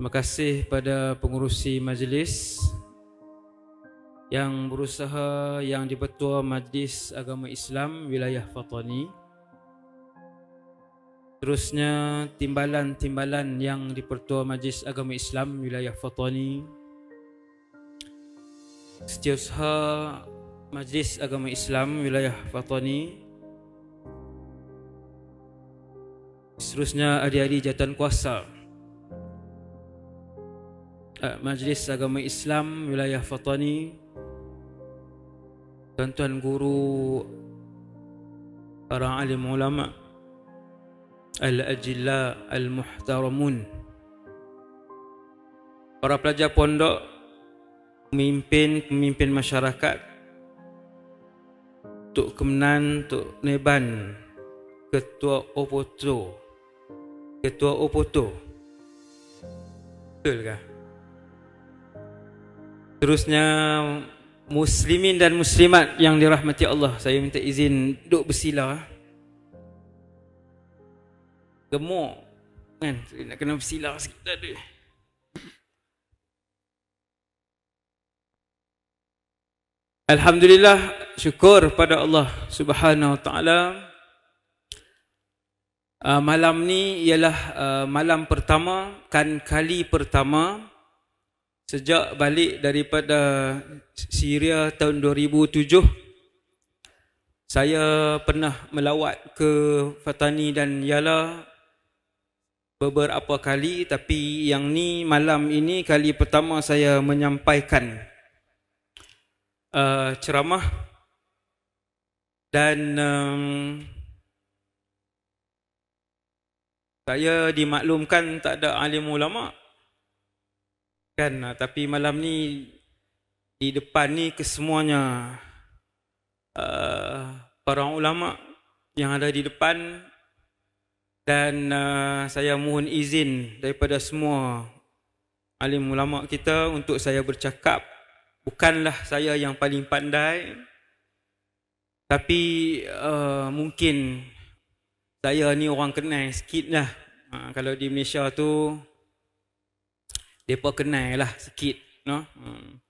Terima kasih pada pengurusi majlis yang berusaha yang dipertua Majlis Agama Islam Wilayah Fatani. Terusnya timbalan-timbalan yang dipertua Majlis Agama Islam Wilayah Fatani. Setiausaha Majlis Agama Islam Wilayah Fatani. Terusnya adik-adik jawatan kuasa. -adik Eh, Majlis Agama Islam Wilayah Fatani Tuan-tuan guru Para alim ulama Al-Ajilla Al-Muhtaramun Para pelajar pondok Pemimpin-pemimpin masyarakat Tok Kemenan, Tok Neban Ketua Opoto Ketua Opoto Betul kah? Terusnya Muslimin dan muslimat yang dirahmati Allah Saya minta izin duduk bersila Gemuk kan? Saya nak kena bersila sikit tadi Alhamdulillah syukur pada Allah Subhanahu Wa Taala. Ah, malam ni ialah ah, malam pertama kan kali pertama sejak balik daripada Syria tahun 2007 saya pernah melawat ke Fatani dan Yala beberapa kali tapi yang ni malam ini kali pertama saya menyampaikan uh, ceramah dan um, saya dimaklumkan tak ada alim ulama' kan ah, tapi malam ni di depan ni kesemuanya uh, para ulama yang ada di depan dan uh, saya mohon izin daripada semua alim ulama kita untuk saya bercakap bukanlah saya yang paling pandai tapi uh, mungkin saya ni orang kenal sikitlah uh, kalau di Malaysia tu mereka kenal lah sikit. No? Hmm.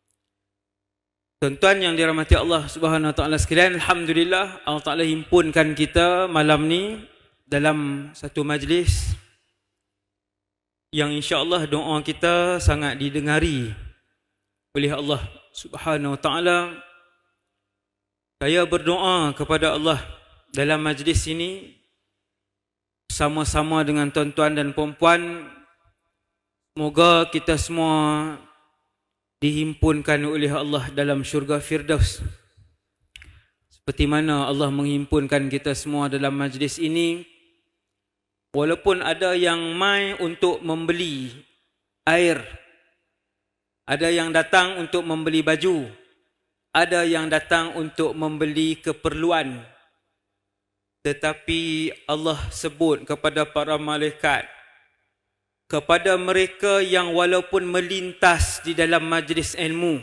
Tuan-tuan yang dirahmati Allah SWT sekalian, Alhamdulillah Allah Ta'ala himpunkan kita malam ni dalam satu majlis yang insya Allah doa kita sangat didengari oleh Allah Subhanahu Wa Taala. Saya berdoa kepada Allah dalam majlis ini sama-sama dengan tuan-tuan dan puan-puan Semoga kita semua dihimpunkan oleh Allah dalam syurga Firdaus. Seperti mana Allah menghimpunkan kita semua dalam majlis ini. Walaupun ada yang mai untuk membeli air. Ada yang datang untuk membeli baju. Ada yang datang untuk membeli keperluan. Tetapi Allah sebut kepada para malaikat kepada mereka yang walaupun melintas di dalam majlis ilmu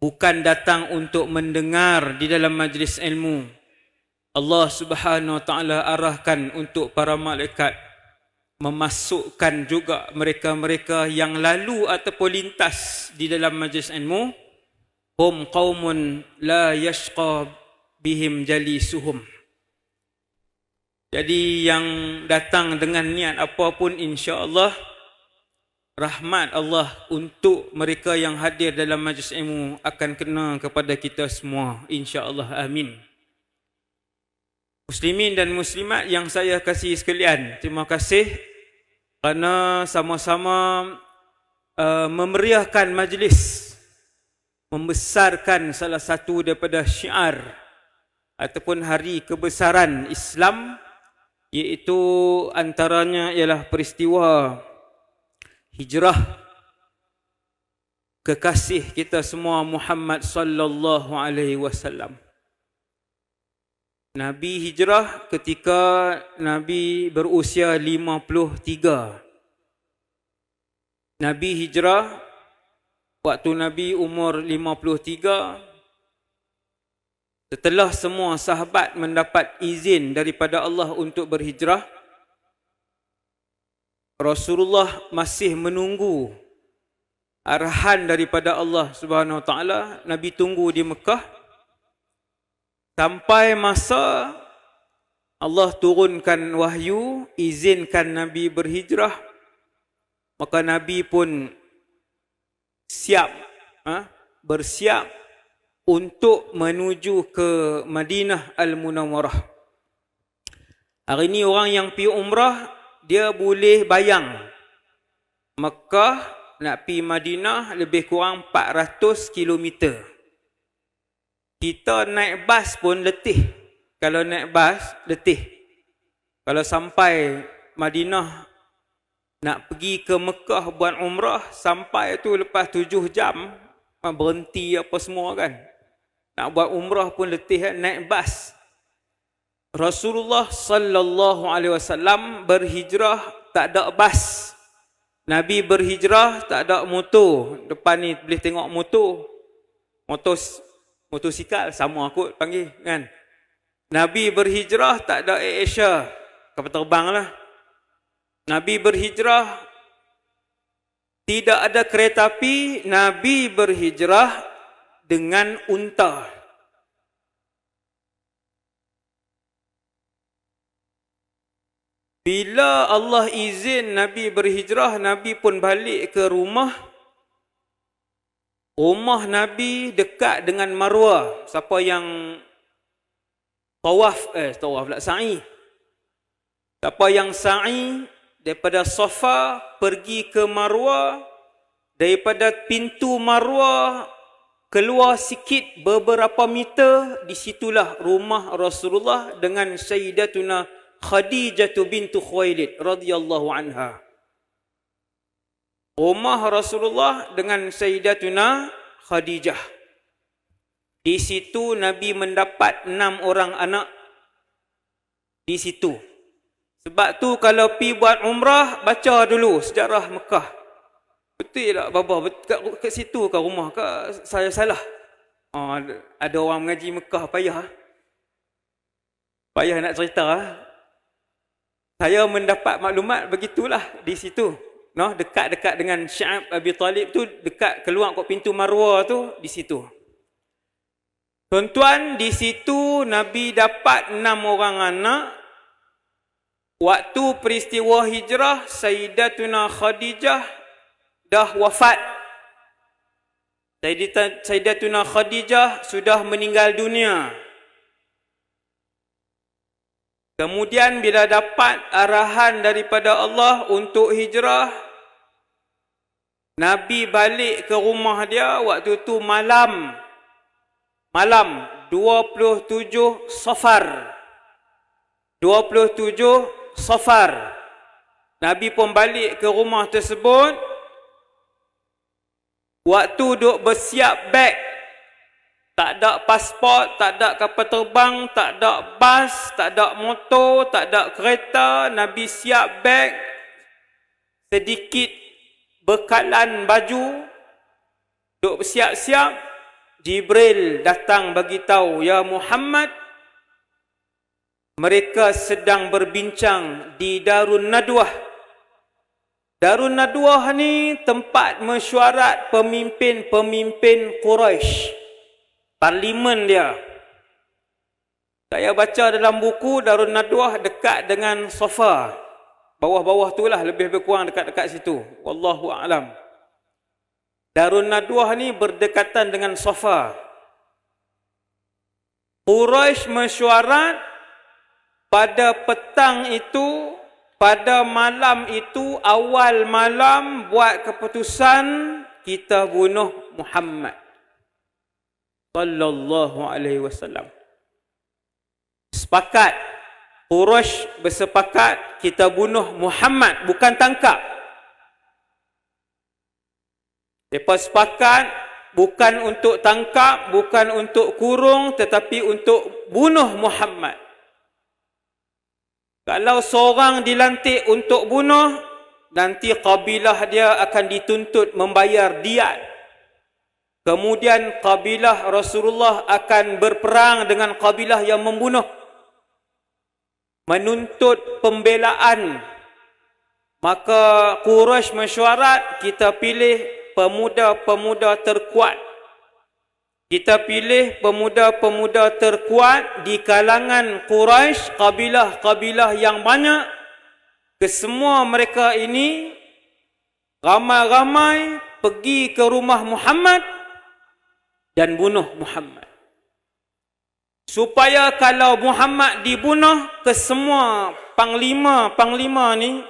bukan datang untuk mendengar di dalam majlis ilmu Allah Subhanahu wa taala arahkan untuk para malaikat memasukkan juga mereka-mereka yang lalu ataupun lintas di dalam majlis ilmu hum qaumun la yashqa bihim jalisuhum suhum jadi yang datang dengan niat apapun insya-Allah rahmat Allah untuk mereka yang hadir dalam majlis ilmu akan kena kepada kita semua insya-Allah amin. Muslimin dan muslimat yang saya kasih sekalian, terima kasih kerana sama-sama uh, memeriahkan majlis membesarkan salah satu daripada syiar ataupun hari kebesaran Islam iaitu antaranya ialah peristiwa hijrah kekasih kita semua Muhammad sallallahu alaihi wasallam. Nabi hijrah ketika Nabi berusia 53. Nabi hijrah waktu Nabi umur Setelah semua sahabat mendapat izin daripada Allah untuk berhijrah, Rasulullah masih menunggu arahan daripada Allah Subhanahu Wa Taala. Nabi tunggu di Mekah sampai masa Allah turunkan wahyu izinkan Nabi berhijrah. Maka Nabi pun siap ha, bersiap untuk menuju ke Madinah Al-Munawwarah. Hari ini orang yang pi umrah, dia boleh bayang. Mekah nak pi Madinah lebih kurang 400 km. Kita naik bas pun letih. Kalau naik bas, letih. Kalau sampai Madinah nak pergi ke Mekah buat umrah, sampai tu lepas 7 jam, berhenti apa semua kan. Nak buat umrah pun letih kan? naik bas. Rasulullah sallallahu alaihi wasallam berhijrah tak ada bas. Nabi berhijrah tak ada motor. Depan ni boleh tengok motor. Motor motosikal sama aku panggil kan. Nabi berhijrah tak ada Air Asia. Kapal terbang lah. Nabi berhijrah tidak ada kereta api. Nabi berhijrah dengan unta. Bila Allah izin Nabi berhijrah, Nabi pun balik ke rumah. Rumah Nabi dekat dengan Marwah. Siapa yang tawaf eh tawaf lah sa'i. Siapa yang sa'i daripada sofa pergi ke Marwah, daripada pintu Marwah Keluar sikit beberapa meter, di situlah rumah Rasulullah dengan Sayyidatuna Khadijah bintu Khuwailid radhiyallahu anha. Rumah Rasulullah dengan Sayyidatuna Khadijah. Di situ Nabi mendapat enam orang anak. Di situ. Sebab tu kalau pi buat umrah, baca dulu sejarah Mekah. Betul tak Baba? Kat, kat situ ke rumah ke? Saya salah. Oh, ada orang mengaji Mekah payah. Payah nak cerita. Ha? Saya mendapat maklumat begitulah di situ. No, dekat-dekat dengan Syaib Abi Talib tu dekat keluar kot pintu Marwah tu di situ. Tuan-tuan, di situ Nabi dapat enam orang anak. Waktu peristiwa hijrah, Sayyidatuna Khadijah dah wafat. Sayyidatuna Khadijah sudah meninggal dunia. Kemudian bila dapat arahan daripada Allah untuk hijrah, Nabi balik ke rumah dia waktu tu malam. Malam 27 Safar. 27 Safar. Nabi pun balik ke rumah tersebut Waktu duk bersiap beg. Tak ada pasport, tak ada kapal terbang, tak ada bas, tak ada motor, tak ada kereta. Nabi siap beg. Sedikit bekalan baju. Duk bersiap-siap. Jibril datang bagi tahu, "Ya Muhammad, mereka sedang berbincang di Darun Nadwah." Darun Naduah ni tempat mesyuarat pemimpin-pemimpin Quraisy. Parlimen dia. Saya baca dalam buku Darun Naduah dekat dengan sofa, Bawah-bawah tu lah lebih kurang dekat-dekat situ. Wallahu a'lam. Darun Naduah ni berdekatan dengan sofa. Quraisy mesyuarat pada petang itu pada malam itu awal malam buat keputusan kita bunuh Muhammad sallallahu alaihi wasallam sepakat Quraisy bersepakat kita bunuh Muhammad bukan tangkap Lepas sepakat bukan untuk tangkap bukan untuk kurung tetapi untuk bunuh Muhammad kalau seorang dilantik untuk bunuh, nanti kabilah dia akan dituntut membayar diat. Kemudian kabilah Rasulullah akan berperang dengan kabilah yang membunuh. Menuntut pembelaan. Maka Quraisy mesyuarat kita pilih pemuda-pemuda terkuat kita pilih pemuda-pemuda terkuat di kalangan Quraisy, kabilah-kabilah yang banyak. Kesemua mereka ini ramai-ramai pergi ke rumah Muhammad dan bunuh Muhammad. Supaya kalau Muhammad dibunuh, kesemua panglima-panglima ni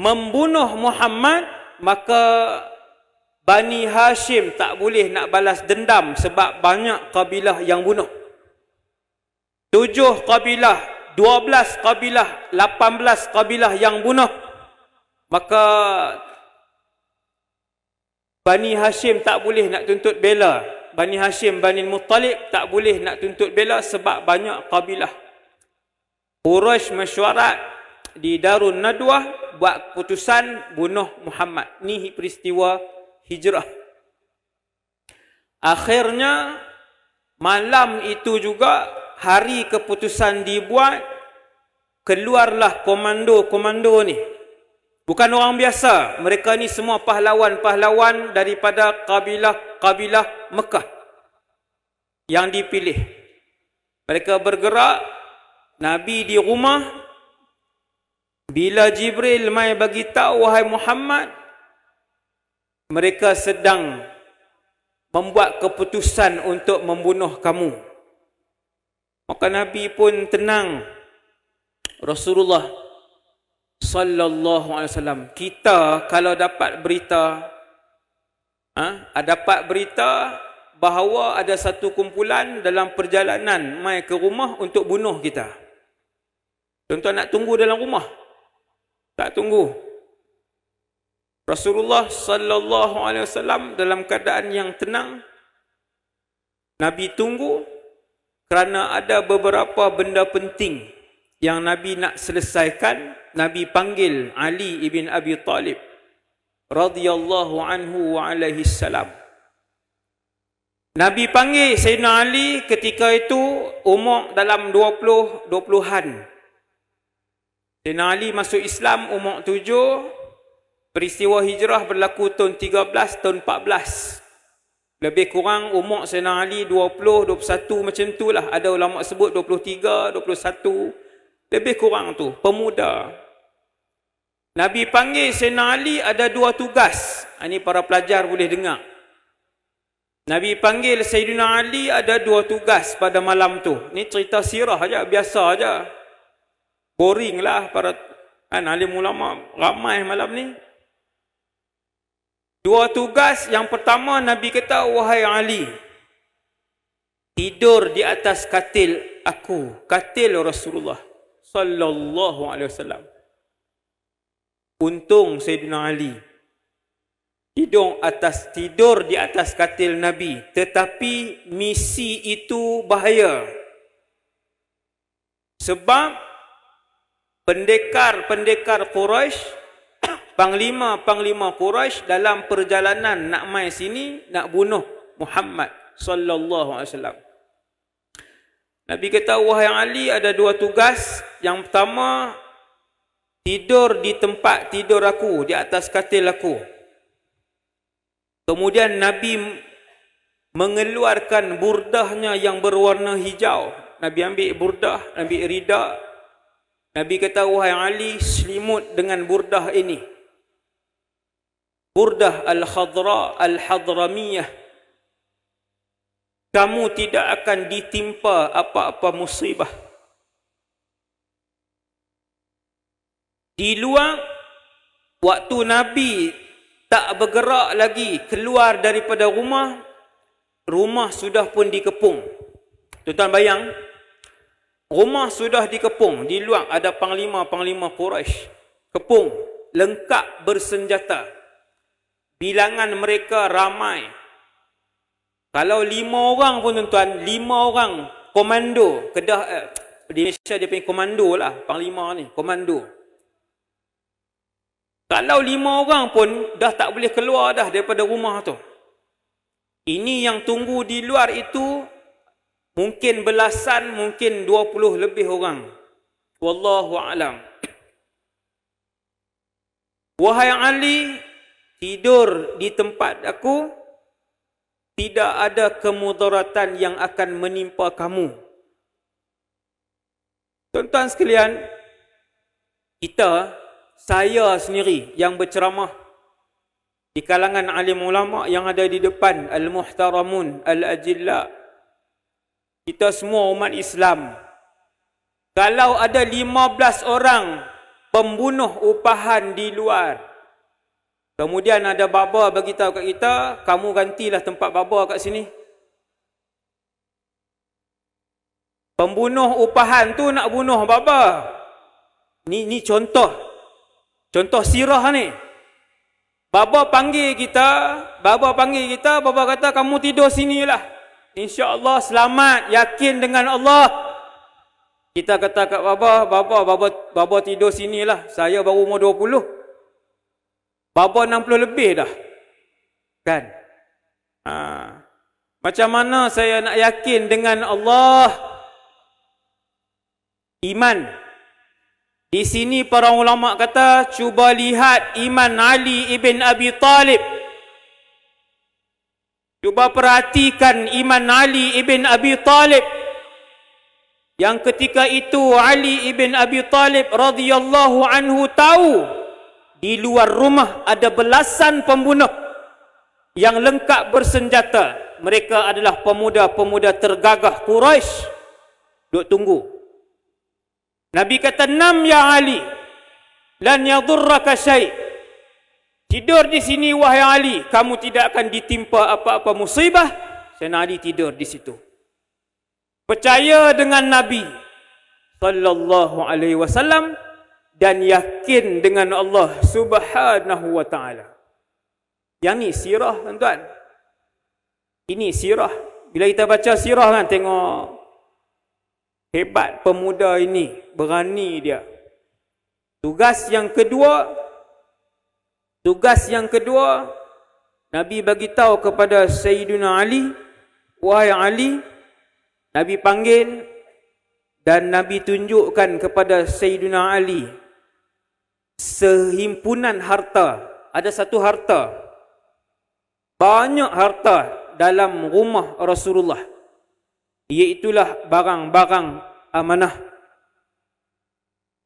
membunuh Muhammad, maka Bani Hashim tak boleh nak balas dendam sebab banyak kabilah yang bunuh. Tujuh kabilah, dua belas kabilah, lapan belas kabilah yang bunuh. Maka Bani Hashim tak boleh nak tuntut bela. Bani Hashim, Bani Muttalib tak boleh nak tuntut bela sebab banyak kabilah. Quraish mesyuarat di Darun Nadwah buat keputusan bunuh Muhammad. Ini peristiwa hijrah. Akhirnya malam itu juga hari keputusan dibuat keluarlah komando-komando ni. Bukan orang biasa, mereka ni semua pahlawan-pahlawan daripada kabilah-kabilah Mekah yang dipilih. Mereka bergerak Nabi di rumah bila Jibril mai bagi tahu wahai Muhammad mereka sedang membuat keputusan untuk membunuh kamu. Maka Nabi pun tenang. Rasulullah sallallahu alaihi wasallam, kita kalau dapat berita ha, dapat berita bahawa ada satu kumpulan dalam perjalanan mai ke rumah untuk bunuh kita. Tuan-tuan nak tunggu dalam rumah. Tak tunggu. Rasulullah sallallahu alaihi wasallam dalam keadaan yang tenang Nabi tunggu kerana ada beberapa benda penting yang Nabi nak selesaikan Nabi panggil Ali ibn Abi Talib radhiyallahu anhu wa alaihi salam Nabi panggil Sayyidina Ali ketika itu umur dalam 20 20-an Sayyidina Ali masuk Islam umur Peristiwa hijrah berlaku tahun 13, tahun 14. Lebih kurang umur Sayyidina Ali 20, 21 macam tu lah. Ada ulama sebut 23, 21. Lebih kurang tu, pemuda. Nabi panggil Sayyidina Ali ada dua tugas. Ah, ini para pelajar boleh dengar. Nabi panggil Sayyidina Ali ada dua tugas pada malam tu. Ini cerita sirah aja, biasa aja. Boring lah para kan, alim ulama ramai malam ni. Dua tugas yang pertama Nabi kata wahai Ali tidur di atas katil aku katil Rasulullah sallallahu alaihi wasallam Untung Sayyidina Ali tidur atas tidur di atas katil Nabi tetapi misi itu bahaya sebab pendekar-pendekar Quraisy panglima-panglima Quraisy dalam perjalanan nak mai sini nak bunuh Muhammad sallallahu alaihi wasallam. Nabi kata wahai Ali ada dua tugas. Yang pertama tidur di tempat tidur aku di atas katil aku. Kemudian Nabi mengeluarkan burdahnya yang berwarna hijau. Nabi ambil burdah, Nabi rida. Nabi kata wahai Ali selimut dengan burdah ini. Burdah Al-Khadra Al-Hadramiyah kamu tidak akan ditimpa apa-apa musibah. Di luar waktu Nabi tak bergerak lagi keluar daripada rumah, rumah sudah pun dikepung. Tuan-tuan bayang, rumah sudah dikepung. Di luar ada panglima-panglima Quraisy. Kepung, lengkap bersenjata bilangan mereka ramai. Kalau lima orang pun tuan-tuan, lima orang komando, kedah, eh, di Malaysia dia panggil komando lah, panglima ni, komando. Kalau lima orang pun dah tak boleh keluar dah daripada rumah tu. Ini yang tunggu di luar itu, mungkin belasan, mungkin dua puluh lebih orang. wallahu a'lam Wahai Ali, tidur di tempat aku tidak ada kemudaratan yang akan menimpa kamu. Tuan-tuan sekalian, kita, saya sendiri yang berceramah di kalangan alim ulama yang ada di depan al-muhtaramun al-ajilla kita semua umat Islam kalau ada 15 orang pembunuh upahan di luar Kemudian ada baba bagi tahu kat kita, kamu gantilah tempat baba kat sini. Pembunuh upahan tu nak bunuh baba. Ni ni contoh. Contoh sirah ni. Baba panggil kita, baba panggil kita, baba kata kamu tidur sinilah. Insya-Allah selamat, yakin dengan Allah. Kita kata kat baba, baba baba baba tidur sinilah. Saya baru umur 20. Baba 60 lebih dah. Kan? Ha. Macam mana saya nak yakin dengan Allah? Iman. Di sini para ulama kata, cuba lihat iman Ali ibn Abi Talib. Cuba perhatikan iman Ali ibn Abi Talib. Yang ketika itu Ali ibn Abi Talib radhiyallahu anhu tahu di luar rumah ada belasan pembunuh yang lengkap bersenjata. Mereka adalah pemuda-pemuda tergagah Quraisy. Duk tunggu. Nabi kata, "Nam ya Ali, lan Durra syai'." Tidur di sini wahai Ali, kamu tidak akan ditimpa apa-apa musibah. Sayyidina Ali tidur di situ. Percaya dengan Nabi sallallahu alaihi wasallam, dan yakin dengan Allah Subhanahu wa taala. Yang ni sirah tuan-tuan. Ini sirah. Bila kita baca sirah kan tengok hebat pemuda ini, berani dia. Tugas yang kedua tugas yang kedua Nabi bagi tahu kepada Sayyidina Ali, wahai Ali, Nabi panggil dan Nabi tunjukkan kepada Sayyidina Ali sehimpunan harta ada satu harta banyak harta dalam rumah Rasulullah iaitulah barang-barang amanah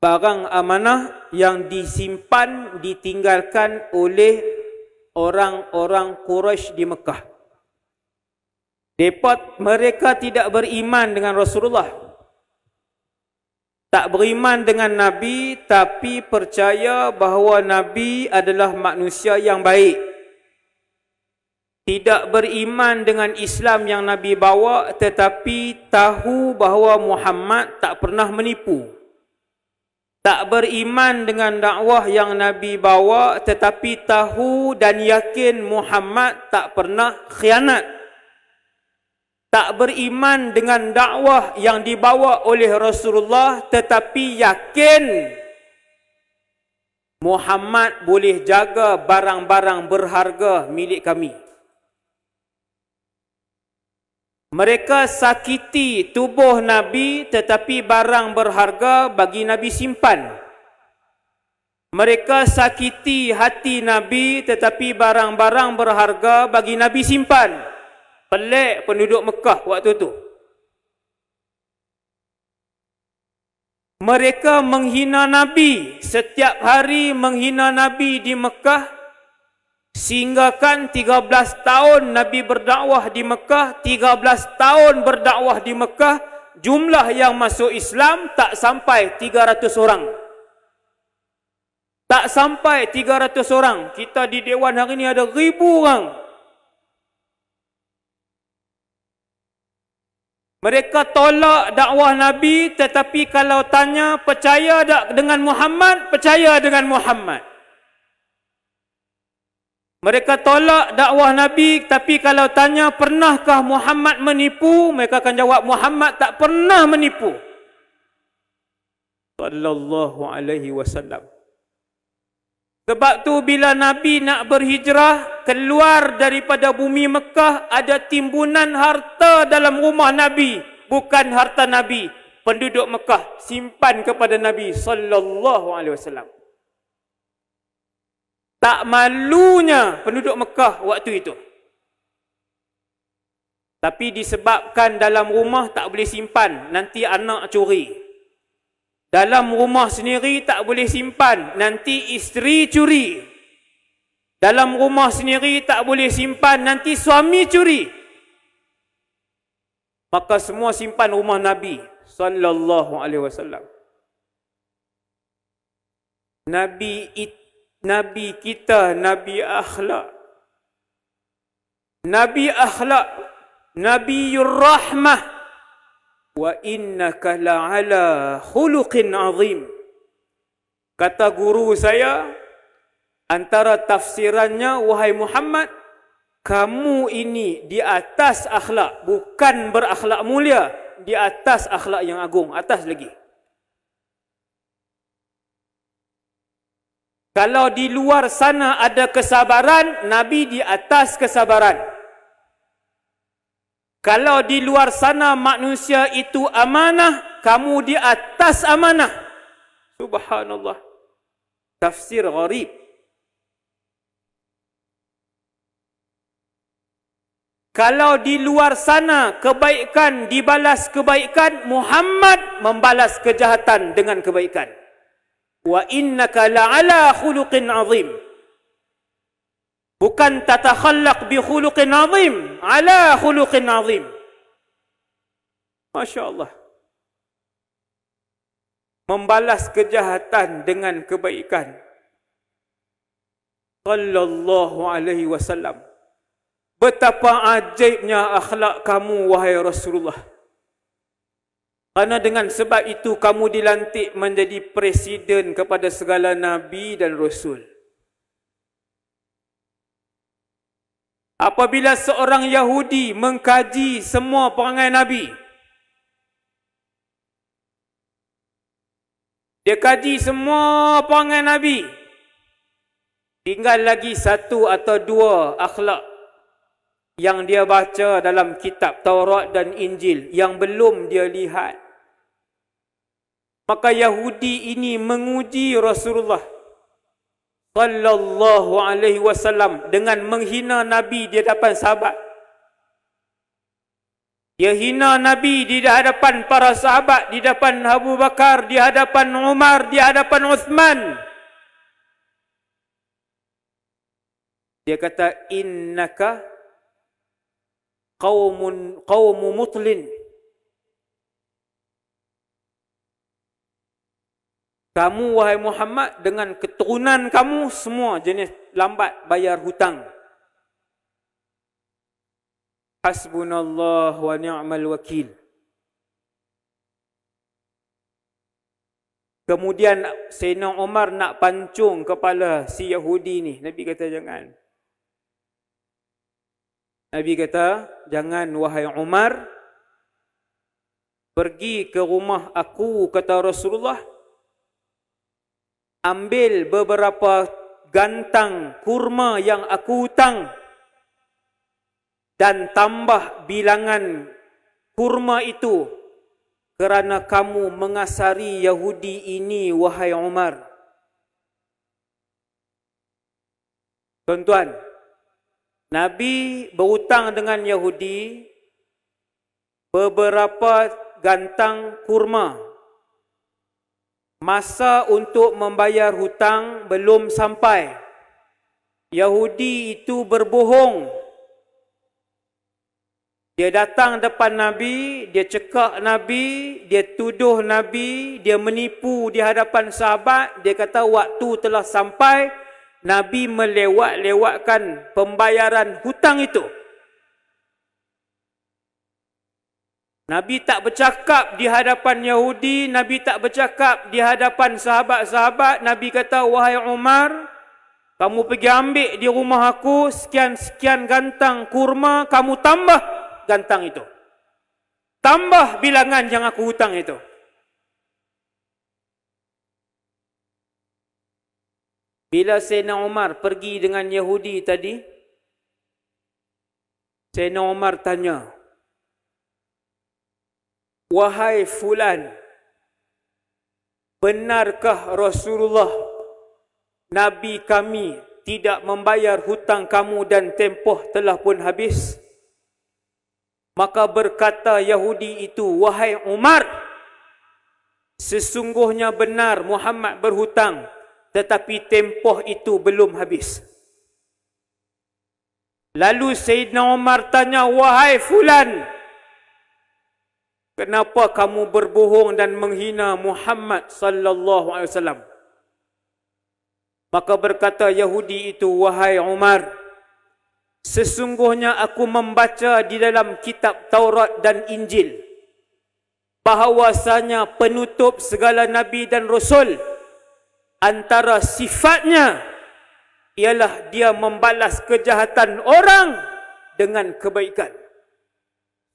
barang amanah yang disimpan ditinggalkan oleh orang-orang Quraisy di Mekah Depot mereka tidak beriman dengan Rasulullah tak beriman dengan Nabi tapi percaya bahawa Nabi adalah manusia yang baik. Tidak beriman dengan Islam yang Nabi bawa tetapi tahu bahawa Muhammad tak pernah menipu. Tak beriman dengan dakwah yang Nabi bawa tetapi tahu dan yakin Muhammad tak pernah khianat tak beriman dengan dakwah yang dibawa oleh Rasulullah tetapi yakin Muhammad boleh jaga barang-barang berharga milik kami. Mereka sakiti tubuh Nabi tetapi barang berharga bagi Nabi simpan. Mereka sakiti hati Nabi tetapi barang-barang berharga bagi Nabi simpan pelik penduduk Mekah waktu itu. Mereka menghina Nabi, setiap hari menghina Nabi di Mekah. Sehinggakan 13 tahun Nabi berdakwah di Mekah, 13 tahun berdakwah di Mekah, jumlah yang masuk Islam tak sampai 300 orang. Tak sampai 300 orang. Kita di Dewan hari ini ada ribu orang. Mereka tolak dakwah Nabi tetapi kalau tanya percaya tak dengan Muhammad, percaya dengan Muhammad. Mereka tolak dakwah Nabi tapi kalau tanya pernahkah Muhammad menipu, mereka akan jawab Muhammad tak pernah menipu. Sallallahu alaihi wasallam. Sebab tu bila Nabi nak berhijrah keluar daripada bumi Mekah ada timbunan harta dalam rumah Nabi bukan harta Nabi penduduk Mekah simpan kepada Nabi sallallahu alaihi wasallam Tak malunya penduduk Mekah waktu itu Tapi disebabkan dalam rumah tak boleh simpan nanti anak curi dalam rumah sendiri tak boleh simpan. Nanti isteri curi. Dalam rumah sendiri tak boleh simpan. Nanti suami curi. Maka semua simpan rumah Nabi. Sallallahu alaihi wasallam. Nabi it, Nabi kita, Nabi akhlak. Nabi akhlak. Nabi yurrahmah wa innaka la'ala khuluqin azim kata guru saya antara tafsirannya wahai Muhammad kamu ini di atas akhlak bukan berakhlak mulia di atas akhlak yang agung atas lagi kalau di luar sana ada kesabaran nabi di atas kesabaran kalau di luar sana manusia itu amanah, kamu di atas amanah. Subhanallah. Tafsir gharib. Kalau di luar sana kebaikan dibalas kebaikan, Muhammad membalas kejahatan dengan kebaikan. Wa innaka la'ala khuluqin azim bukan tatakhallaq bi khuluqin nazim ala khuluqin nazim masyaallah membalas kejahatan dengan kebaikan sallallahu alaihi wasallam betapa ajaibnya akhlak kamu wahai rasulullah Karena dengan sebab itu kamu dilantik menjadi presiden kepada segala nabi dan rasul Apabila seorang Yahudi mengkaji semua perangai Nabi. Dia kaji semua perangai Nabi. Tinggal lagi satu atau dua akhlak yang dia baca dalam kitab Taurat dan Injil yang belum dia lihat. Maka Yahudi ini menguji Rasulullah sallallahu alaihi wasallam dengan menghina nabi di hadapan sahabat dia hina nabi di hadapan para sahabat di hadapan Abu Bakar di hadapan Umar di hadapan Uthman dia kata innaka qaumun qaumu mutlin Kamu wahai Muhammad dengan keturunan kamu semua jenis lambat bayar hutang. Hasbunallah wa ni'mal wakil. Kemudian Sayyidina Umar nak pancung kepala si Yahudi ni. Nabi kata jangan. Nabi kata, jangan wahai Umar. Pergi ke rumah aku, kata Rasulullah ambil beberapa gantang kurma yang aku hutang dan tambah bilangan kurma itu kerana kamu mengasari Yahudi ini wahai Umar Tuan-tuan Nabi berhutang dengan Yahudi beberapa gantang kurma Masa untuk membayar hutang belum sampai. Yahudi itu berbohong. Dia datang depan Nabi, dia cekak Nabi, dia tuduh Nabi, dia menipu di hadapan sahabat. Dia kata waktu telah sampai, Nabi melewat-lewatkan pembayaran hutang itu. Nabi tak bercakap di hadapan Yahudi, Nabi tak bercakap di hadapan sahabat-sahabat. Nabi kata, wahai Umar, kamu pergi ambil di rumah aku sekian-sekian gantang kurma, kamu tambah gantang itu. Tambah bilangan yang aku hutang itu. Bila Sayyidina Umar pergi dengan Yahudi tadi, Sayyidina Umar tanya, Wahai fulan Benarkah Rasulullah Nabi kami tidak membayar hutang kamu dan tempoh telah pun habis Maka berkata Yahudi itu Wahai Umar Sesungguhnya benar Muhammad berhutang Tetapi tempoh itu belum habis Lalu Sayyidina Umar tanya Wahai fulan Wahai fulan Kenapa kamu berbohong dan menghina Muhammad sallallahu alaihi wasallam? Maka berkata Yahudi itu, wahai Umar, sesungguhnya aku membaca di dalam kitab Taurat dan Injil bahawasanya penutup segala nabi dan rasul antara sifatnya ialah dia membalas kejahatan orang dengan kebaikan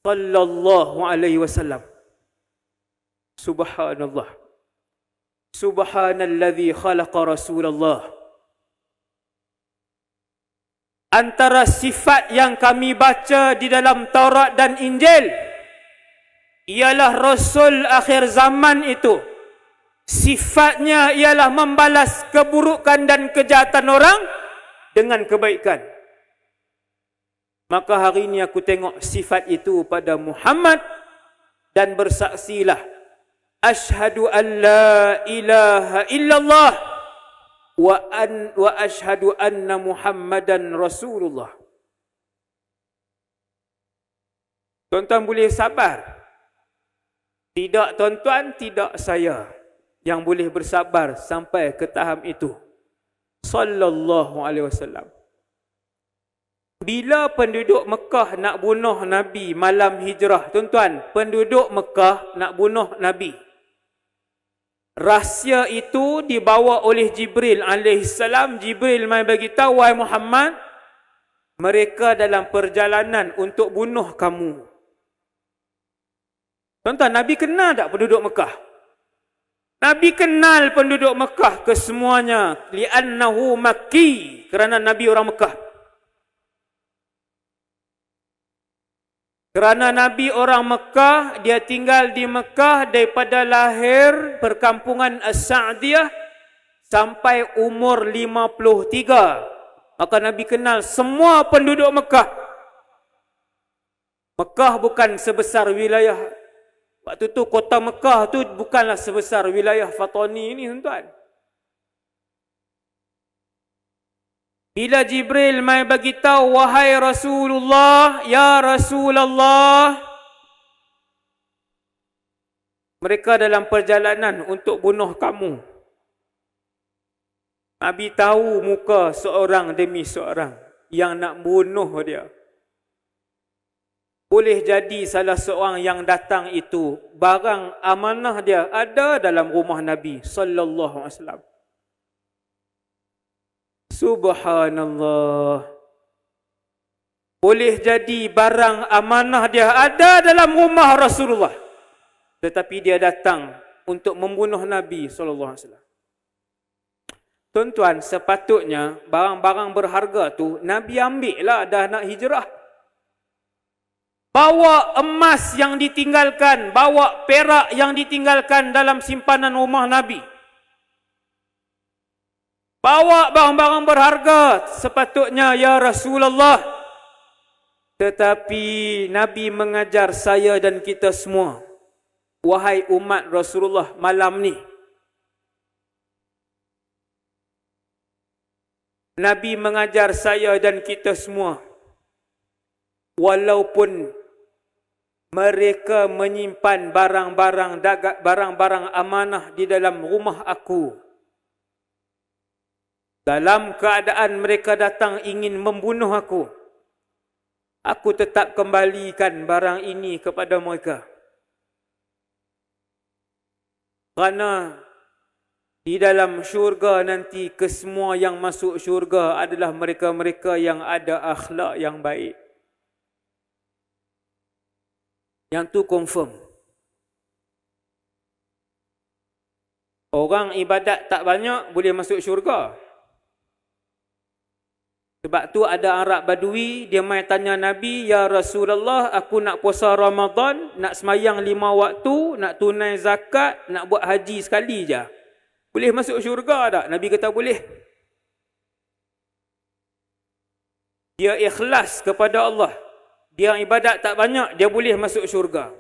sallallahu alaihi wasallam subhanallah subhanalladhi khalaqa rasulullah antara sifat yang kami baca di dalam Taurat dan Injil ialah rasul akhir zaman itu sifatnya ialah membalas keburukan dan kejahatan orang dengan kebaikan Maka hari ini aku tengok sifat itu pada Muhammad dan bersaksilah. Ashhadu an la ilaha illallah wa an wa ashhadu anna Muhammadan rasulullah. Tonton boleh sabar. Tidak tonton, tidak saya yang boleh bersabar sampai ke tahap itu. Sallallahu alaihi wasallam. Bila penduduk Mekah nak bunuh Nabi malam hijrah, tuan-tuan, penduduk Mekah nak bunuh Nabi. Rahsia itu dibawa oleh Jibril alaihissalam. Jibril mai bagi tahu Muhammad, mereka dalam perjalanan untuk bunuh kamu. Tuan-tuan, Nabi kenal tak penduduk Mekah? Nabi kenal penduduk Mekah kesemuanya li'annahu Maki, kerana Nabi orang Mekah. Kerana Nabi orang Mekah, dia tinggal di Mekah daripada lahir perkampungan As-Sa'diyah sampai umur 53. Maka Nabi kenal semua penduduk Mekah. Mekah bukan sebesar wilayah. Waktu tu kota Mekah tu bukanlah sebesar wilayah Fatoni ini tuan-tuan. Bila Jibril mai bagi tahu wahai Rasulullah, ya Rasulullah. Mereka dalam perjalanan untuk bunuh kamu. Nabi tahu muka seorang demi seorang yang nak bunuh dia. Boleh jadi salah seorang yang datang itu barang amanah dia ada dalam rumah Nabi sallallahu alaihi wasallam. Subhanallah. Boleh jadi barang amanah dia ada dalam rumah Rasulullah. Tetapi dia datang untuk membunuh Nabi saw. alaihi Tuan-tuan, sepatutnya barang-barang berharga tu Nabi ambil lah dah nak hijrah. Bawa emas yang ditinggalkan, bawa perak yang ditinggalkan dalam simpanan rumah Nabi Bawa barang-barang berharga sepatutnya ya Rasulullah. Tetapi Nabi mengajar saya dan kita semua. Wahai umat Rasulullah malam ni. Nabi mengajar saya dan kita semua. Walaupun mereka menyimpan barang-barang dagat barang-barang amanah di dalam rumah aku. Dalam keadaan mereka datang ingin membunuh aku, aku tetap kembalikan barang ini kepada mereka. Kerana di dalam syurga nanti kesemua yang masuk syurga adalah mereka-mereka yang ada akhlak yang baik. Yang tu confirm. Orang ibadat tak banyak boleh masuk syurga. Syurga. Sebab tu ada Arab Badui, dia mai tanya Nabi, Ya Rasulullah, aku nak puasa Ramadan, nak semayang lima waktu, nak tunai zakat, nak buat haji sekali je. Boleh masuk syurga tak? Nabi kata boleh. Dia ikhlas kepada Allah. Dia ibadat tak banyak, dia boleh masuk syurga.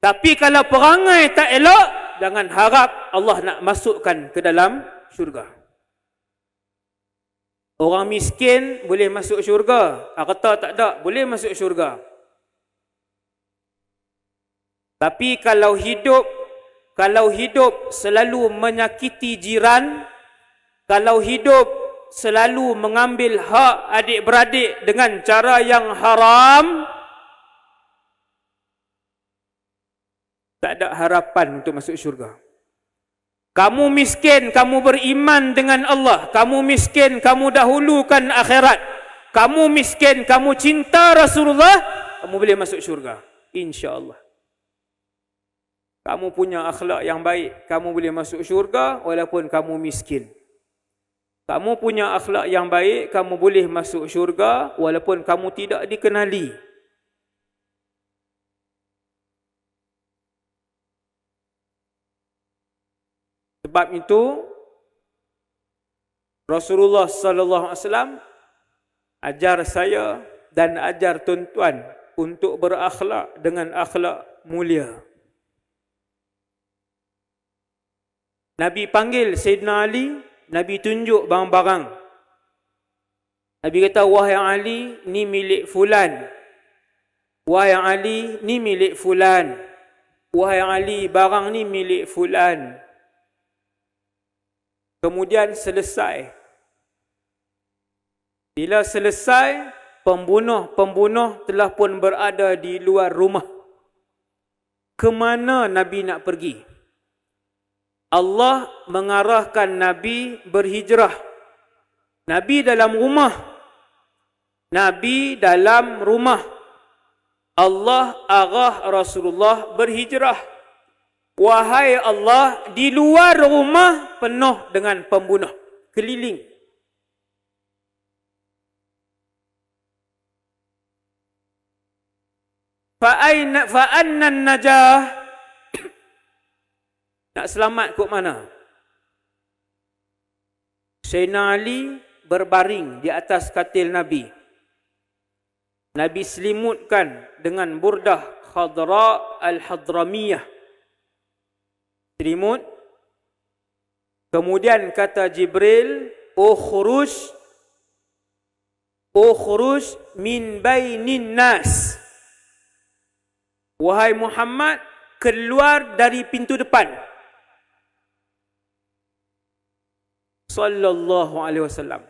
Tapi kalau perangai tak elok, jangan harap Allah nak masukkan ke dalam syurga. Syurga. Orang miskin boleh masuk syurga. Harta ah, tak ada, boleh masuk syurga. Tapi kalau hidup kalau hidup selalu menyakiti jiran, kalau hidup selalu mengambil hak adik-beradik dengan cara yang haram, tak ada harapan untuk masuk syurga. Kamu miskin, kamu beriman dengan Allah. Kamu miskin, kamu dahulukan akhirat. Kamu miskin, kamu cinta Rasulullah. Kamu boleh masuk syurga. InsyaAllah. Kamu punya akhlak yang baik. Kamu boleh masuk syurga walaupun kamu miskin. Kamu punya akhlak yang baik. Kamu boleh masuk syurga walaupun kamu tidak dikenali. Sebab itu Rasulullah sallallahu alaihi wasallam ajar saya dan ajar tuan-tuan untuk berakhlak dengan akhlak mulia. Nabi panggil Sayyidina Ali, Nabi tunjuk barang-barang. Nabi kata, wahai Ali, ni milik fulan. Wahai Ali, ni milik fulan. Wahai Ali, barang ni milik fulan. Kemudian selesai. Bila selesai, pembunuh-pembunuh telah pun berada di luar rumah. Kemana Nabi nak pergi? Allah mengarahkan Nabi berhijrah. Nabi dalam rumah. Nabi dalam rumah. Allah arah Rasulullah berhijrah. Wahai Allah, di luar rumah penuh dengan pembunuh. Keliling. Fa'ainna fa'annan najah. Nak selamat ke mana? Sayyidina Ali berbaring di atas katil Nabi. Nabi selimutkan dengan burdah khadra al-hadramiyah selimut. Kemudian kata Jibril, "Ukhruj ukhruj min bainin nas." Wahai Muhammad, keluar dari pintu depan. Sallallahu alaihi wasallam.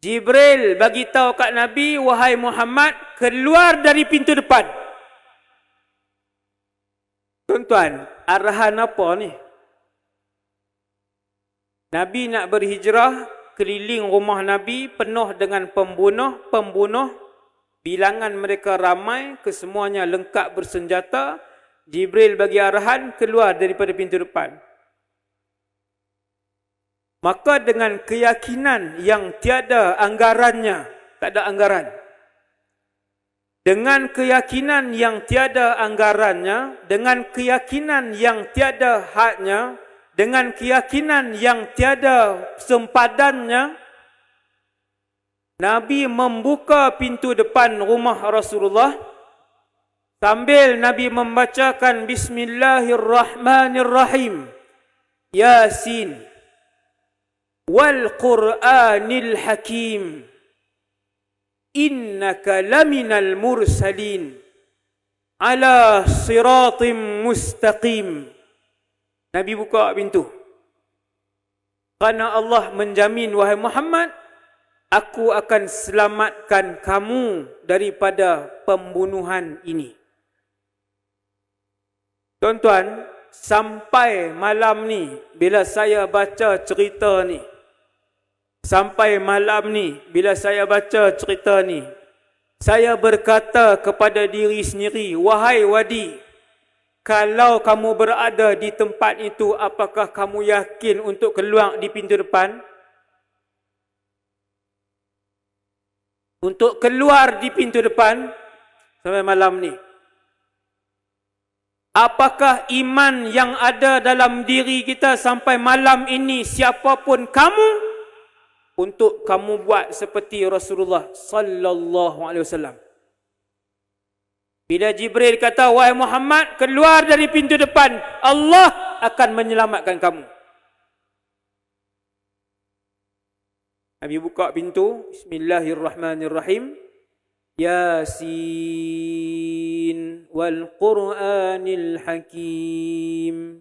Jibril bagi tahu kat Nabi, "Wahai Muhammad, keluar dari pintu depan." Tuan-tuan, arahan apa ni? Nabi nak berhijrah, keliling rumah Nabi penuh dengan pembunuh-pembunuh. Bilangan mereka ramai, kesemuanya lengkap bersenjata. Jibril bagi arahan keluar daripada pintu depan. Maka dengan keyakinan yang tiada anggarannya, tak ada anggaran dengan keyakinan yang tiada anggarannya, dengan keyakinan yang tiada hadnya, dengan keyakinan yang tiada sempadannya, Nabi membuka pintu depan rumah Rasulullah sambil Nabi membacakan Bismillahirrahmanirrahim Yasin wal Qur'anil Hakim innaka laminal mursalin ala siratim mustaqim Nabi buka pintu kerana Allah menjamin wahai Muhammad aku akan selamatkan kamu daripada pembunuhan ini Tuan-tuan sampai malam ni bila saya baca cerita ni Sampai malam ni bila saya baca cerita ni saya berkata kepada diri sendiri wahai wadi kalau kamu berada di tempat itu apakah kamu yakin untuk keluar di pintu depan untuk keluar di pintu depan sampai malam ni apakah iman yang ada dalam diri kita sampai malam ini siapapun kamu untuk kamu buat seperti Rasulullah sallallahu alaihi wasallam. Bila Jibril kata, "Wahai Muhammad, keluar dari pintu depan, Allah akan menyelamatkan kamu." Nabi buka pintu, Bismillahirrahmanirrahim. Yasin wal Qur'anil Hakim.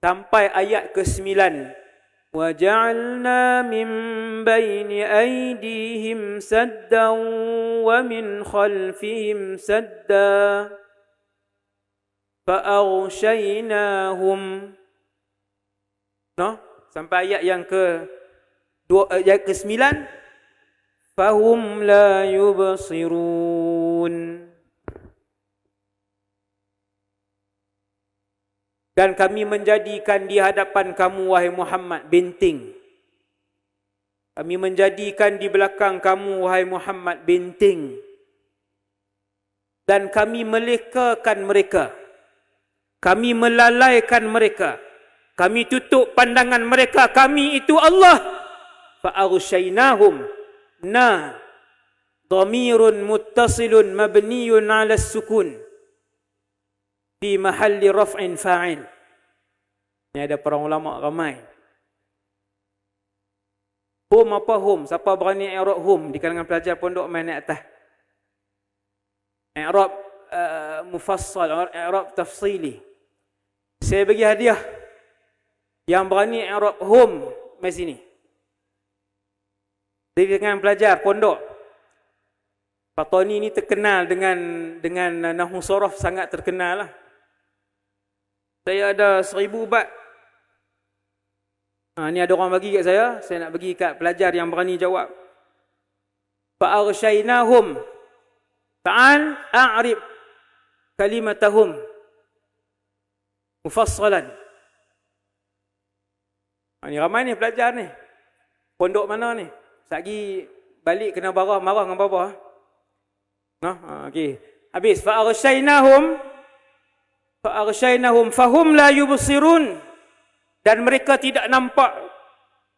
Sampai ayat ke-9, وجعلنا من بين ايديهم سدا ومن خلفهم سدا فاغشيناهم no? sampai ayat yang ke dua, ayat ke-9 fahum la yubsirun Dan kami menjadikan di hadapan kamu, wahai Muhammad, binting. Kami menjadikan di belakang kamu, wahai Muhammad, binting. Dan kami melekakan mereka. Kami melalaikan mereka. Kami tutup pandangan mereka. Kami itu Allah. فَأَغْشَيْنَاهُمْ نَا ضَمِيرٌ muttasilun مَبْنِيٌ ala sukun di mahalli raf'in fa'il. Ini ada para ulama ramai. Home apa home? Siapa berani i'rab home di kalangan pelajar pondok main naik atas? I'rab uh, mufassal, i'rab tafsili. Saya bagi hadiah yang berani i'rab home mai sini. Di kalangan pelajar pondok Pak Tony ni terkenal dengan dengan nahwu sangat terkenal lah. Saya ada seribu bat. Ha, ini ada orang bagi kat saya. Saya nak bagi kat pelajar yang berani jawab. Fa'arshaynahum. Fa'an a'rib kalimatahum. Mufassalan. Ha, ini ramai ni pelajar ni. Pondok mana ni? Sagi balik kena barah marah dengan bapa. Nah, ha? Ha, ha, okey. Habis fa'arshaynahum fa'arsaynahum fahum la yubsirun dan mereka tidak nampak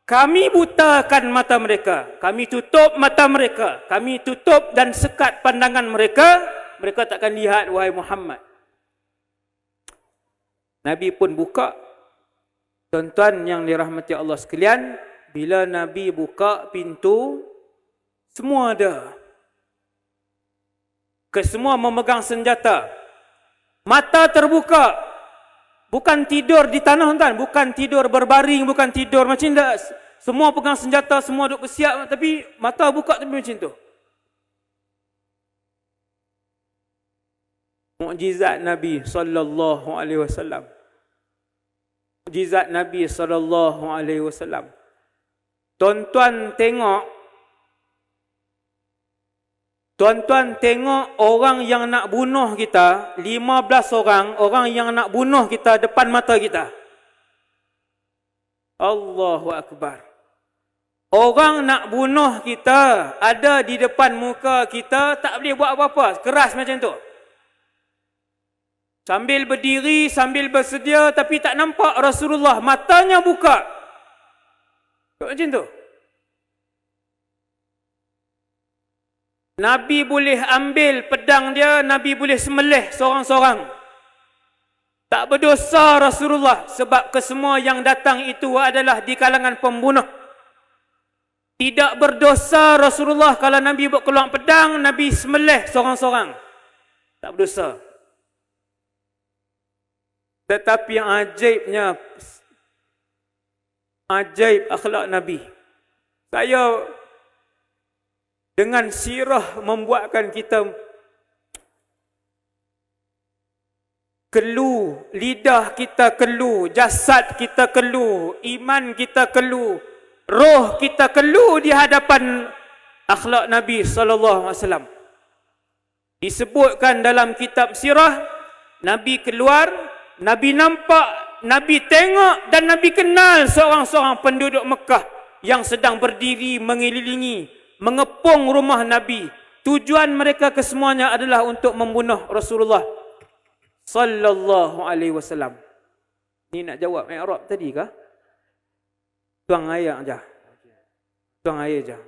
kami butakan mata mereka kami tutup mata mereka kami tutup dan sekat pandangan mereka mereka takkan lihat wahai Muhammad Nabi pun buka tuan-tuan yang dirahmati Allah sekalian bila Nabi buka pintu semua ada kesemua memegang senjata mata terbuka bukan tidur di tanah tuan bukan tidur berbaring bukan tidur macam tak semua pegang senjata semua duk bersiap tapi mata buka tapi macam tu mukjizat nabi sallallahu alaihi wasallam mukjizat nabi sallallahu alaihi wasallam tuan-tuan tengok Tuan-tuan tengok orang yang nak bunuh kita, 15 orang, orang yang nak bunuh kita depan mata kita. Allahu Akbar. Orang nak bunuh kita ada di depan muka kita tak boleh buat apa-apa. Keras macam tu. Sambil berdiri, sambil bersedia tapi tak nampak Rasulullah matanya buka. Macam tu. Nabi boleh ambil pedang dia, Nabi boleh semelih seorang-seorang. Tak berdosa Rasulullah sebab kesemua yang datang itu adalah di kalangan pembunuh. Tidak berdosa Rasulullah kalau Nabi buat keluar pedang, Nabi semelih seorang-seorang. Tak berdosa. Tetapi yang ajaibnya, ajaib akhlak Nabi. Saya dengan sirah membuatkan kita kelu, lidah kita kelu, jasad kita kelu, iman kita kelu, roh kita kelu di hadapan akhlak Nabi sallallahu alaihi wasallam. Disebutkan dalam kitab sirah, Nabi keluar, Nabi nampak, Nabi tengok dan Nabi kenal seorang-seorang penduduk Mekah yang sedang berdiri mengelilingi mengepung rumah Nabi. Tujuan mereka kesemuanya adalah untuk membunuh Rasulullah sallallahu alaihi wasallam. Ni nak jawab Arab tadi ke? Tuang air aja. Tuang air aja.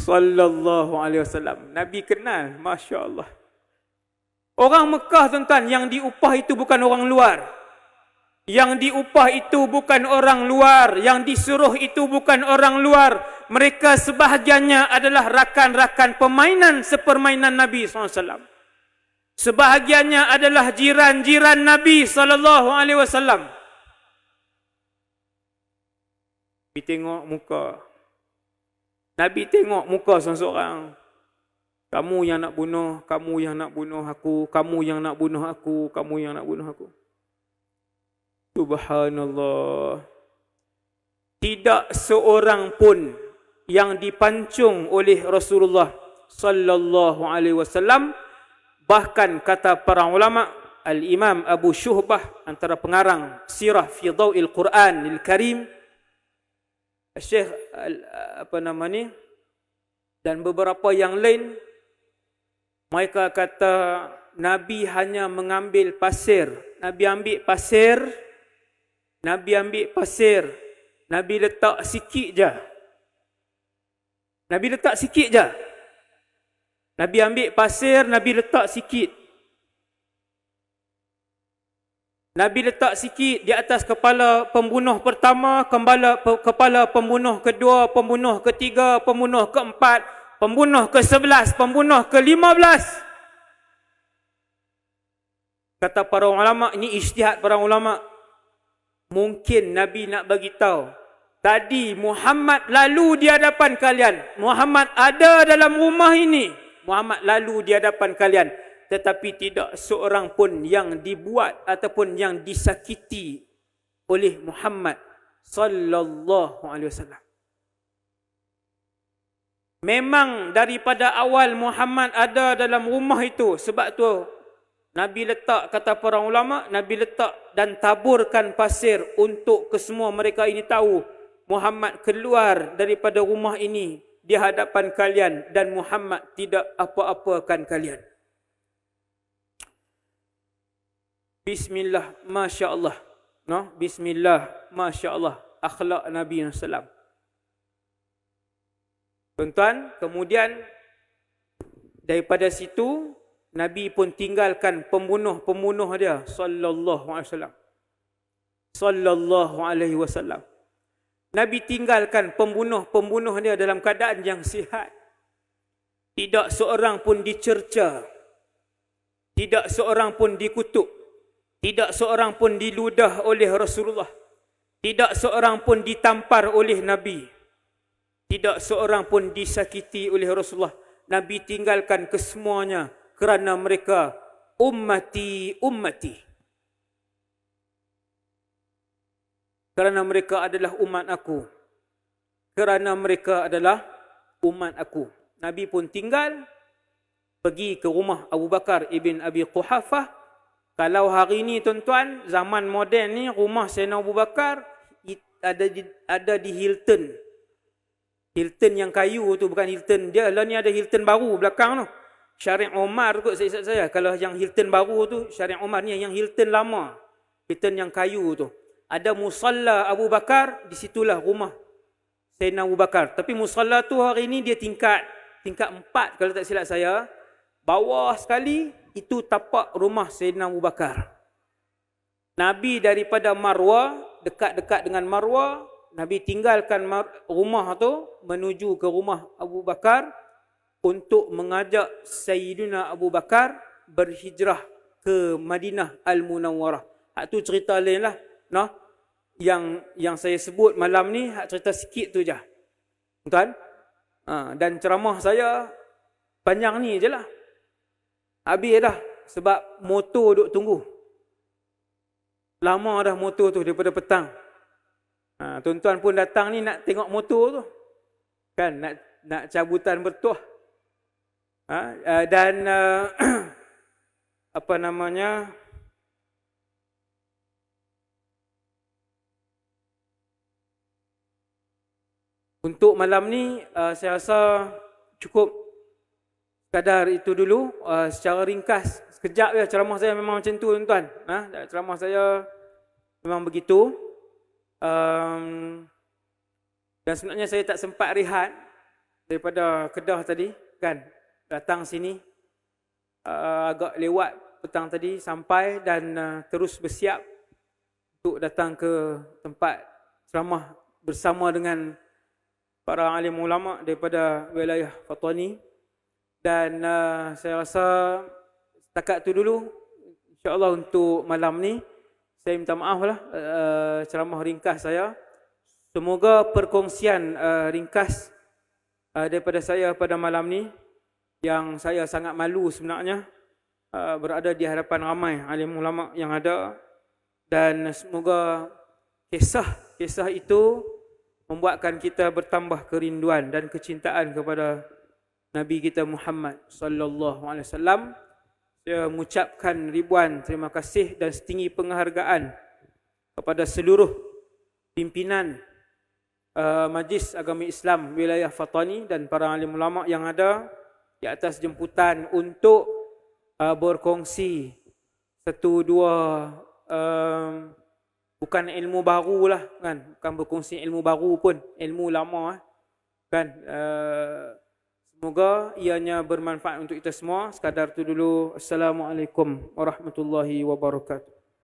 Sallallahu alaihi wasallam. Nabi kenal, masya-Allah. Orang Mekah tuan-tuan yang diupah itu bukan orang luar. Yang diupah itu bukan orang luar, yang disuruh itu bukan orang luar. Mereka sebahagiannya adalah rakan-rakan pemainan sepermainan Nabi SAW. Sebahagiannya adalah jiran-jiran Nabi SAW. Nabi tengok muka. Nabi tengok muka seseorang. Kamu yang nak bunuh, kamu yang nak bunuh aku, kamu yang nak bunuh aku, kamu yang nak bunuh aku. Kamu Subhanallah. Tidak seorang pun yang dipancung oleh Rasulullah sallallahu alaihi wasallam bahkan kata para ulama Al-Imam Abu Syuhbah antara pengarang Sirah fi Dawil Quran lil Karim Syekh apa nama ni dan beberapa yang lain mereka kata Nabi hanya mengambil pasir Nabi ambil pasir Nabi ambil pasir. Nabi letak sikit je. Nabi letak sikit je. Nabi ambil pasir, Nabi letak sikit. Nabi letak sikit di atas kepala pembunuh pertama, kembala pe kepala pembunuh kedua, pembunuh ketiga, pembunuh keempat, pembunuh ke sebelas, pembunuh ke lima belas. Kata para ulama, ini isytihad para ulama' mungkin Nabi nak bagi tahu tadi Muhammad lalu di hadapan kalian Muhammad ada dalam rumah ini Muhammad lalu di hadapan kalian tetapi tidak seorang pun yang dibuat ataupun yang disakiti oleh Muhammad sallallahu alaihi wasallam Memang daripada awal Muhammad ada dalam rumah itu sebab tu Nabi letak kata para ulama, Nabi letak dan taburkan pasir untuk kesemua mereka ini tahu Muhammad keluar daripada rumah ini di hadapan kalian dan Muhammad tidak apa-apakan kalian. Bismillah, masya Allah. No, Bismillah, masya Allah. Akhlak Nabi yang salam. Tuan, Tuan, kemudian daripada situ Nabi pun tinggalkan pembunuh-pembunuh dia sallallahu alaihi wasallam. Sallallahu alaihi wasallam. Nabi tinggalkan pembunuh-pembunuh dia dalam keadaan yang sihat. Tidak seorang pun dicerca. Tidak seorang pun dikutuk. Tidak seorang pun diludah oleh Rasulullah. Tidak seorang pun ditampar oleh Nabi. Tidak seorang pun disakiti oleh Rasulullah. Nabi tinggalkan kesemuanya kerana mereka ummati ummati kerana mereka adalah umat aku kerana mereka adalah umat aku nabi pun tinggal pergi ke rumah Abu Bakar ibn Abi Quhafah kalau hari ni tuan-tuan zaman moden ni rumah Sayyidina Abu Bakar ada di, ada di Hilton Hilton yang kayu tu bukan Hilton dia lah ni ada Hilton baru belakang tu no. Syarik Omar kot saya, saya, kalau yang Hilton baru tu, Syarik Omar ni yang Hilton lama. Hilton yang kayu tu. Ada Musalla Abu Bakar, di situlah rumah Sayyidina Abu Bakar. Tapi Musalla tu hari ni dia tingkat, tingkat empat kalau tak silap saya. Bawah sekali, itu tapak rumah Sayyidina Abu Bakar. Nabi daripada Marwa dekat-dekat dengan Marwa, Nabi tinggalkan rumah tu menuju ke rumah Abu Bakar untuk mengajak Sayyidina Abu Bakar berhijrah ke Madinah Al-Munawwarah. Hak tu cerita lain lah. Nah, yang yang saya sebut malam ni, hak cerita sikit tu je. Tuan? Ha, dan ceramah saya panjang ni je lah. Habis dah. Sebab motor duk tunggu. Lama dah motor tu daripada petang. Ha, tuan-tuan pun datang ni nak tengok motor tu. Kan? Nak, nak cabutan bertuah. Ha? Eh, dan eh, apa namanya? Untuk malam ni eh, saya rasa cukup kadar itu dulu secara ringkas. Sekejap ya ceramah saya memang macam tu tuan-tuan. Ha? Ceramah saya memang begitu. Um, dan sebenarnya saya tak sempat rehat daripada Kedah tadi kan datang sini uh, agak lewat petang tadi sampai dan uh, terus bersiap untuk datang ke tempat ceramah bersama dengan para alim ulama daripada wilayah Fatani dan uh, saya rasa setakat tu dulu insyaallah untuk malam ni saya minta maaf lah uh, ceramah ringkas saya semoga perkongsian uh, ringkas uh, daripada saya pada malam ni yang saya sangat malu sebenarnya uh, berada di hadapan ramai alim ulama yang ada dan semoga kisah-kisah itu membuatkan kita bertambah kerinduan dan kecintaan kepada Nabi kita Muhammad sallallahu alaihi wasallam. Saya mengucapkan ribuan terima kasih dan setinggi penghargaan kepada seluruh pimpinan uh, Majlis Agama Islam Wilayah Fatani dan para alim ulama yang ada di atas jemputan untuk uh, berkongsi satu dua um, bukan ilmu baru lah kan bukan berkongsi ilmu baru pun ilmu lama eh. kan uh, semoga ianya bermanfaat untuk kita semua sekadar tu dulu assalamualaikum warahmatullahi wabarakatuh